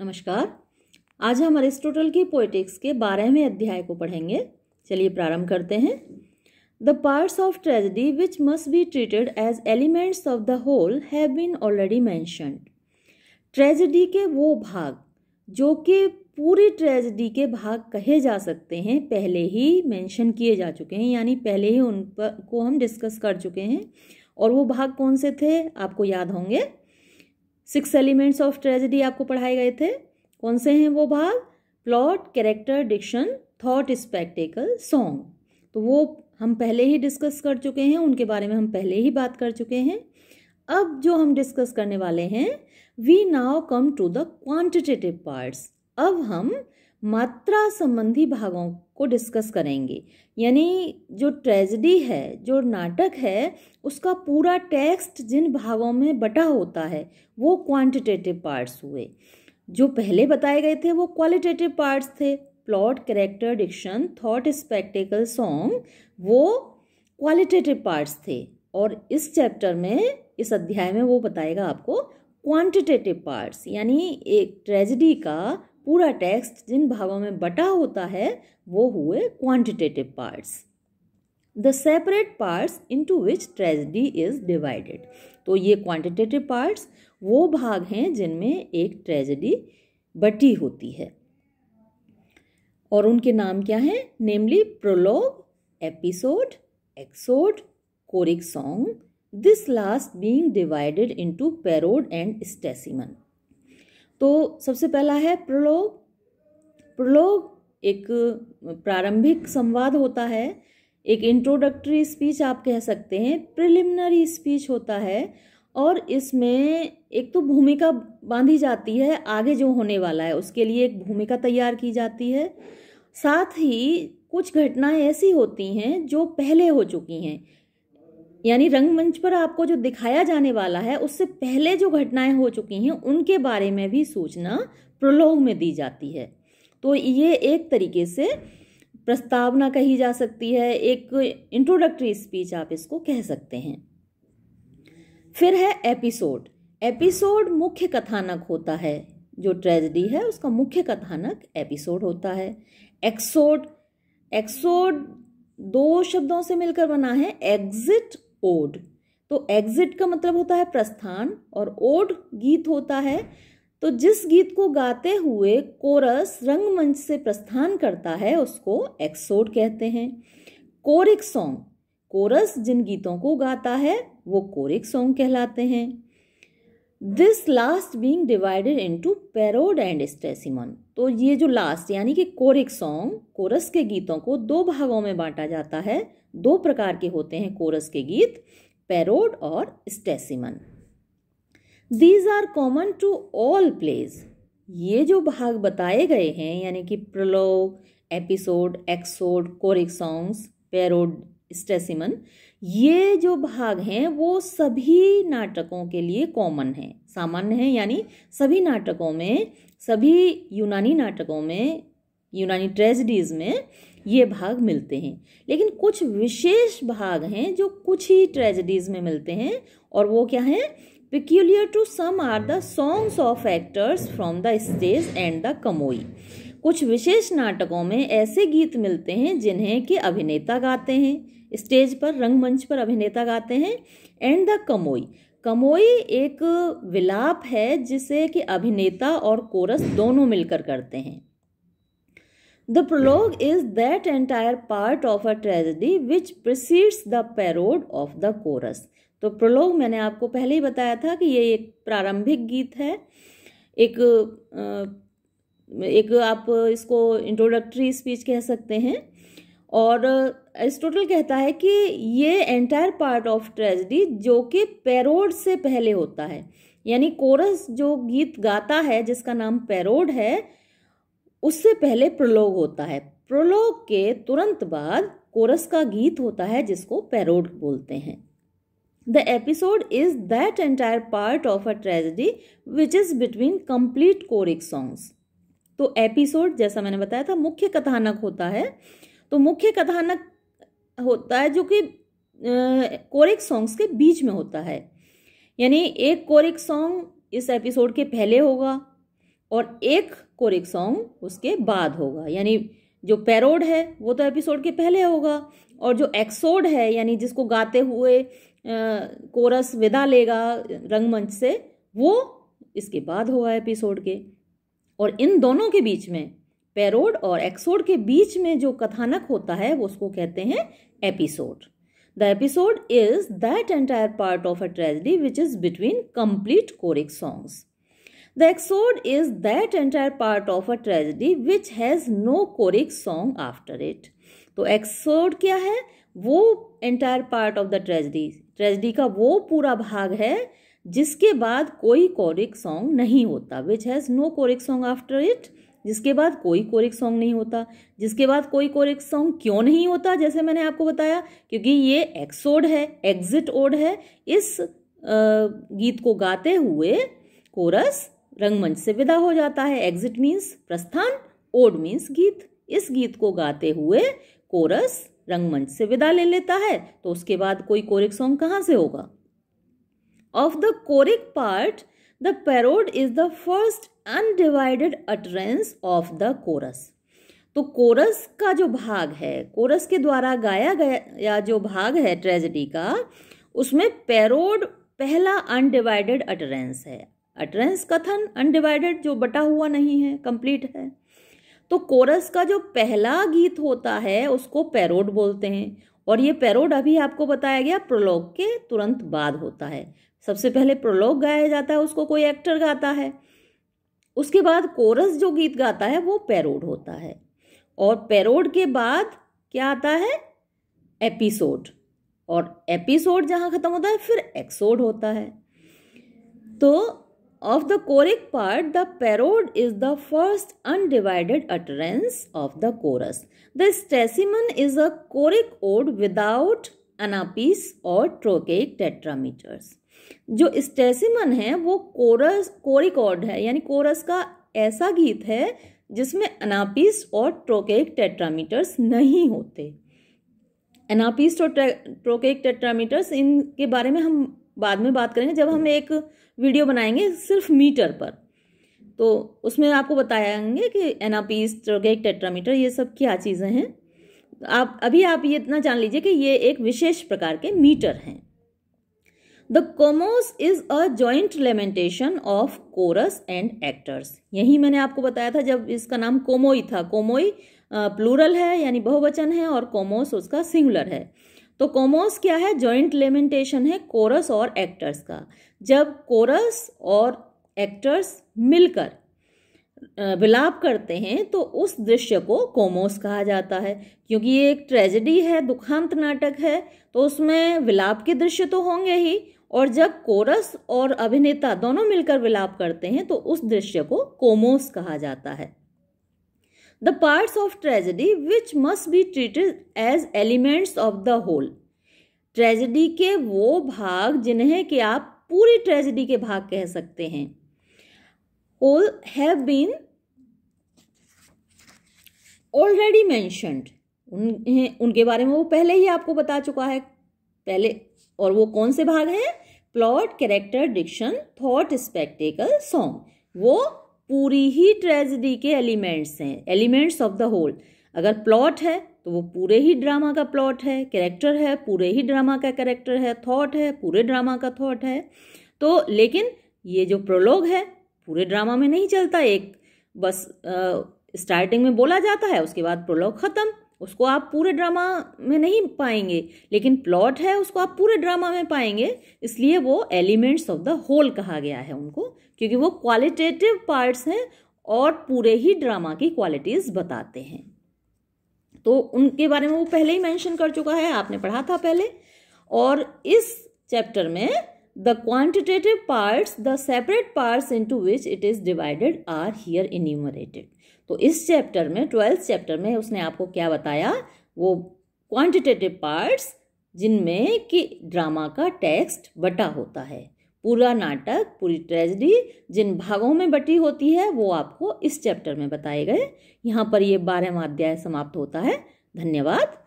नमस्कार आज हम अरिस्टोटल की पोइटिक्स के बारहवें अध्याय को पढ़ेंगे चलिए प्रारंभ करते हैं the parts of tragedy which must be treated as elements of the whole have been already mentioned tragedy के वो भाग जो कि पूरी ट्रेजिडी के भाग कहे जा सकते हैं पहले ही मेंशन किए जा चुके हैं यानी पहले ही उन पर को हम डिस्कस कर चुके हैं और वो भाग कौन से थे आपको याद होंगे सिक्स एलिमेंट्स ऑफ ट्रेजिडी आपको पढ़ाए गए थे कौन से हैं वो भाग plot character diction thought spectacle song तो वो हम पहले ही डिस्कस कर चुके हैं उनके बारे में हम पहले ही बात कर चुके हैं अब जो हम डिस्कस करने वाले हैं we now come to the quantitative parts अब हम मात्रा संबंधी भागों को डिस्कस करेंगे यानी जो ट्रेजडी है जो नाटक है उसका पूरा टेक्स्ट जिन भागों में बटा होता है वो क्वांटिटेटिव पार्ट्स हुए जो पहले बताए गए थे वो क्वालिटेटिव पार्ट्स थे plot character diction thought spectacle song वो क्वालिटेटिव पार्ट्स थे और इस चैप्टर में इस अध्याय में वो बताएगा आपको क्वांटिटेटिव पार्ट्स यानी एक ट्रेजिडी का पूरा टेक्स्ट जिन भागों में बटा होता है वो हुए quantitative parts the separate parts into which tragedy is divided तो ये क्वांटिटेटिव पार्ट्स वो भाग हैं जिनमें एक ट्रेजिडी बटी होती है और उनके नाम क्या हैं namely prologue episode exode choric song this last being divided into parode and stasimon तो सबसे पहला है प्रलोग प्रलोग एक प्रारंभिक संवाद होता है एक इंट्रोडक्टरी स्पीच आप कह सकते हैं प्रिलिमिनरी स्पीच होता है और इसमें एक तो भूमिका बांधी जाती है आगे जो होने वाला है उसके लिए एक भूमिका तैयार की जाती है साथ ही कुछ घटनाएं ऐसी होती हैं जो पहले हो चुकी हैं यानी रंगमंच पर आपको जो दिखाया जाने वाला है उससे पहले जो घटनाएं हो चुकी हैं उनके बारे में भी सूचना प्रोलोग में दी जाती है तो ये एक तरीके से प्रस्तावना कही जा सकती है एक इंट्रोडक्टरी स्पीच आप इसको कह सकते हैं फिर है एपिसोड एपिसोड मुख्य कथानक होता है जो ट्रेजडी है उसका मुख्य कथानक एपिसोड होता है एक्सोड एक्सोड दो शब्दों से मिलकर बना है एग्जिट ओड तो एग्जिट का मतलब होता है प्रस्थान और ओड गीत होता है तो जिस गीत को गाते हुए कोरस रंगमंच से प्रस्थान करता है उसको एक्सोड कहते हैं कोरिक सॉन्ग कोरस जिन गीतों को गाता है वो कोरिक सॉन्ग कहलाते हैं this last being divided into parode and stasimon तो ये जो लास्ट यानी कि कोरिक सॉन्ग कोरस के गीतों को दो भागों में बांटा जाता है दो प्रकार के होते हैं कोरस के गीत पैरोड और stasimon these are common to all plays ये जो भाग बताए गए हैं यानी कि प्रलोग एपिसोड एक्सोड कोरिक सॉन्ग्स पैरोड स्टेसिमन ये जो भाग हैं वो सभी नाटकों के लिए कॉमन है सामान्य है यानी सभी नाटकों में सभी यूनानी नाटकों में यूनानी ट्रेजिडीज़ में ये भाग मिलते हैं लेकिन कुछ विशेष भाग हैं जो कुछ ही ट्रेजिडीज़ में मिलते हैं और वो क्या हैं peculiar to some are the songs of actors from the stage and the kommoi कुछ विशेष नाटकों में ऐसे गीत मिलते हैं जिन्हें के अभिनेता गाते हैं स्टेज पर रंगमंच पर अभिनेता गाते हैं एंड द कमोई कमोई एक विलाप है जिसे कि अभिनेता और कोरस दोनों मिलकर करते हैं the prologue is that entire part of a tragedy which precedes the parode of the chorus तो प्रोलॉग मैंने आपको पहले ही बताया था कि ये एक प्रारंभिक गीत है एक एक आप इसको इंट्रोडक्टरी स्पीच कह सकते हैं और एरिस्टोटल कहता है कि ये एंटायर पार्ट ऑफ ट्रेजडी जो कि पैरोड से पहले होता है यानी कोरस जो गीत गाता है जिसका नाम पैरोड है उससे पहले प्रोलोग होता है प्रोलोग के तुरंत बाद कोरस का गीत होता है जिसको पैरोड बोलते हैं the episode is that entire part of a tragedy which is between complete choric songs तो एपिसोड जैसा मैंने बताया था मुख्य कथानक होता है तो मुख्य कथानक होता है जो कि कोरिक सॉन्ग्स के बीच में होता है यानी एक कोरिक सॉन्ग इस एपिसोड के पहले होगा और एक कोरिक सॉन्ग उसके बाद होगा यानी जो पैरोड है वो तो एपिसोड के पहले होगा और जो एक्सोड है यानी जिसको गाते हुए आ, कोरस विदा लेगा रंगमंच से वो इसके बाद होगा एपिसोड के और इन दोनों के बीच में पैरोड और एक्सोड के बीच में जो कथानक होता है वो उसको कहते हैं episode the episode is that entire part of a tragedy which is between complete choric songs the exode is that entire part of a tragedy which has no choric song after it तो exode क्या है वो entire part of the tragedy tragedy का वो पूरा भाग है जिसके बाद कोई कोरिक सॉन्ग नहीं होता which has no choric song after it जिसके बाद कोई कोरिक सॉन्ग नहीं होता जिसके बाद कोई कोरिक सॉन्ग क्यों नहीं होता जैसे मैंने आपको बताया क्योंकि ये एक्सोड है एग्जिट ओड है इस गीत को गाते हुए कोरस रंगमंच से विदा हो जाता है एग्जिट मीन्स प्रस्थान ओड मीन्स गीत इस गीत को गाते हुए कोरस रंगमंच से विदा ले लेता है तो उसके बाद कोई कोरिक सॉन्ग कहाँ से होगा of the choric part the parode is the first undivided utterance of the chorus तो कोरस का जो भाग है कोरस के द्वारा गाया गया जो भाग है ट्रेजेडी का उसमें पैरोड पहला अनडिवाइडेड अटरेंस है अटरेंस कथन अनडिवाइडेड जो बटा हुआ नहीं है कंप्लीट है तो कोरस का जो पहला गीत होता है उसको पैरोड बोलते हैं और ये पैरोड अभी आपको बताया गया प्रोलॉग के तुरंत बाद होता है सबसे पहले प्रोलॉग गाया जाता है उसको कोई एक्टर गाता है उसके बाद कोरस जो गीत गाता है वो पैरोड होता है और पैरोड के बाद क्या आता है एपिसोड और एपिसोड जहाँ ख़त्म होता है फिर एक्सोड होता है तो of the choric part the parode is the first undivided utterance of the chorus the stasimon is a choric ode without anapaests और ट्रोकेक टेट्रामीटर्स जो स्टेसिमन है वो कोरस कोरिकॉर्ड है यानी कोरस का ऐसा गीत है जिसमें अनापिस और ट्रोकेक टेट्रामीटर्स नहीं होते अनापिस और ट्रोकेक टेट्रामीटर्स इनके बारे में हम बाद में बात करेंगे जब हम एक वीडियो बनाएंगे सिर्फ मीटर पर तो उसमें आपको बताएंगे कि एनापीस ट्रोकेक टेट्रामीटर ये सब क्या चीज़ें हैं आप अभी आप ये इतना जान लीजिए कि ये एक विशेष प्रकार के मीटर हैं the kommos is a joint lamentation of chorus and actors यही मैंने आपको बताया था जब इसका नाम कोमोई था कोमोई प्लूरल है यानी बहुवचन है और कोमोस उसका सिंगुलर है तो कोमोस क्या है जॉइंट लेमेंटेशन है कोरस और एक्टर्स का जब कोरस और एक्टर्स मिलकर विलाप करते हैं तो उस दृश्य को कोमोस कहा जाता है क्योंकि ये एक ट्रेजेडी है दुखांत नाटक है तो उसमें विलाप के दृश्य तो होंगे ही और जब कोरस और अभिनेता दोनों मिलकर विलाप करते हैं तो उस दृश्य को कोमोस कहा जाता है the parts of tragedy which must be treated as elements of the whole tragedy के वो भाग जिन्हें कि आप पूरी ट्रेजेडी के भाग कह सकते हैं whole have been already mentioned उनके बारे में वो पहले ही आपको बता चुका है पहले और वो कौन से भाग हैं plot character diction thought spectacle song वो पूरी ही ट्रेजिडी के एलिमेंट्स हैं एलिमेंट्स ऑफ द होल अगर प्लॉट है तो वो पूरे ही ड्रामा का प्लॉट है कैरेक्टर है पूरे ही ड्रामा का कैरेक्टर है थॉट है पूरे ड्रामा का थॉट है तो लेकिन ये जो प्रोलॉग है पूरे ड्रामा में नहीं चलता एक बस आ, स्टार्टिंग में बोला जाता है उसके बाद प्रोलॉग ख़त्म उसको आप पूरे ड्रामा में नहीं पाएंगे लेकिन प्लॉट है उसको आप पूरे ड्रामा में पाएंगे इसलिए वो एलिमेंट्स ऑफ द होल कहा गया है उनको क्योंकि वो क्वालिटेटिव पार्ट्स हैं और पूरे ही ड्रामा की क्वालिटीज़ बताते हैं तो उनके बारे में वो पहले ही मैंशन कर चुका है आपने पढ़ा था पहले और इस चैप्टर में the parts the separate parts parts to which it is divided are here enumerated तो इस चैप्टर में ट्वेल्थ चैप्टर में उसने आपको क्या बताया वो क्वांटिटेटिव पार्ट्स जिनमें कि ड्रामा का टेक्स्ट बटा होता है पूरा नाटक पूरी ट्रेजिडी जिन भागों में बटी होती है वो आपको इस चैप्टर में बताए गए यहाँ पर ये बारहवा अध्याय समाप्त होता है धन्यवाद